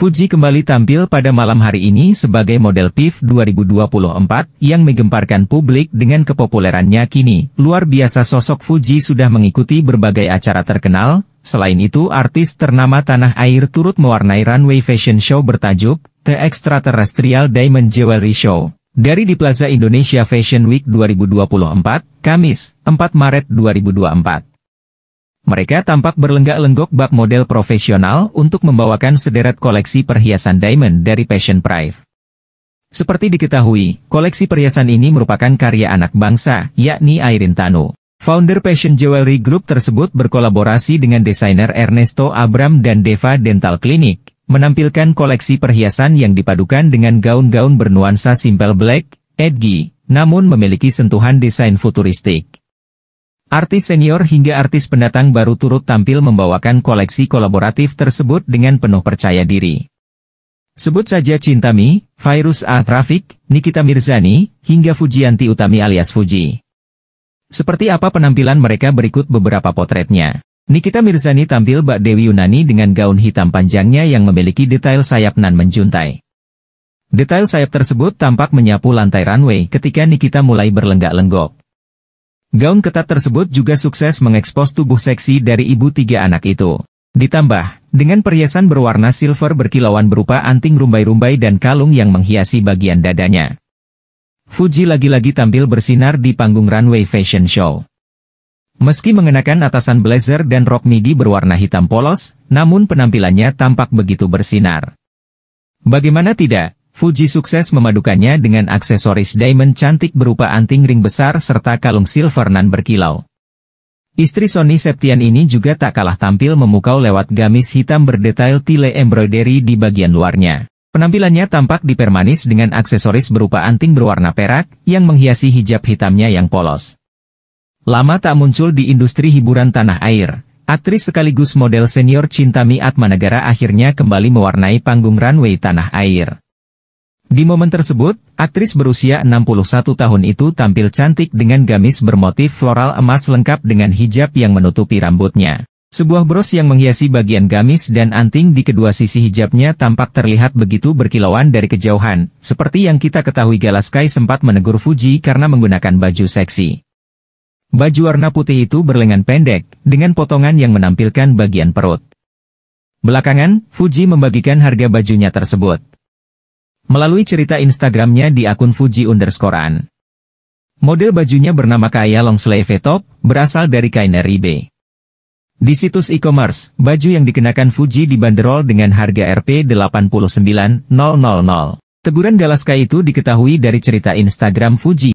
Fuji kembali tampil pada malam hari ini sebagai model PIV 2024 yang menggemparkan publik dengan kepopulerannya kini. Luar biasa sosok Fuji sudah mengikuti berbagai acara terkenal, selain itu artis ternama tanah air turut mewarnai runway fashion show bertajuk The Extraterrestrial Diamond Jewelry Show. Dari di Plaza Indonesia Fashion Week 2024, Kamis, 4 Maret 2024. Mereka tampak berlenggak-lenggok bak model profesional untuk membawakan sederet koleksi perhiasan diamond dari Passion Prive. Seperti diketahui, koleksi perhiasan ini merupakan karya anak bangsa, yakni Airin Tanu, Founder Passion Jewelry Group tersebut berkolaborasi dengan desainer Ernesto Abram dan Deva Dental Clinic, menampilkan koleksi perhiasan yang dipadukan dengan gaun-gaun bernuansa simple black, edgy, namun memiliki sentuhan desain futuristik. Artis senior hingga artis pendatang baru turut tampil membawakan koleksi kolaboratif tersebut dengan penuh percaya diri. Sebut saja Cintami, Virus A. Rafiq, Nikita Mirzani, hingga Fujianti Utami alias Fuji. Seperti apa penampilan mereka berikut beberapa potretnya. Nikita Mirzani tampil bak Dewi Yunani dengan gaun hitam panjangnya yang memiliki detail sayap nan menjuntai. Detail sayap tersebut tampak menyapu lantai runway ketika Nikita mulai berlenggak-lenggok. Gaun ketat tersebut juga sukses mengekspos tubuh seksi dari ibu tiga anak itu. Ditambah, dengan perhiasan berwarna silver berkilauan berupa anting rumbai-rumbai dan kalung yang menghiasi bagian dadanya. Fuji lagi-lagi tampil bersinar di panggung runway fashion show. Meski mengenakan atasan blazer dan rok midi berwarna hitam polos, namun penampilannya tampak begitu bersinar. Bagaimana tidak, Fuji sukses memadukannya dengan aksesoris diamond cantik berupa anting ring besar serta kalung silver nan berkilau. Istri Sony Septian ini juga tak kalah tampil memukau lewat gamis hitam berdetail tile embroidery di bagian luarnya. Penampilannya tampak dipermanis dengan aksesoris berupa anting berwarna perak, yang menghiasi hijab hitamnya yang polos. Lama tak muncul di industri hiburan tanah air, Aktris sekaligus model senior Cintami Atmanegara akhirnya kembali mewarnai panggung runway tanah air. Di momen tersebut, aktris berusia 61 tahun itu tampil cantik dengan gamis bermotif floral emas lengkap dengan hijab yang menutupi rambutnya. Sebuah bros yang menghiasi bagian gamis dan anting di kedua sisi hijabnya tampak terlihat begitu berkilauan dari kejauhan, seperti yang kita ketahui Galaskai sempat menegur Fuji karena menggunakan baju seksi. Baju warna putih itu berlengan pendek, dengan potongan yang menampilkan bagian perut. Belakangan, Fuji membagikan harga bajunya tersebut melalui cerita Instagramnya di akun Fuji Underskoran. Model bajunya bernama Kaya Long Sleeve Top, berasal dari Kainer eBay. Di situs e-commerce, baju yang dikenakan Fuji dibanderol dengan harga Rp 89.000. Teguran Galaska itu diketahui dari cerita Instagram Fuji.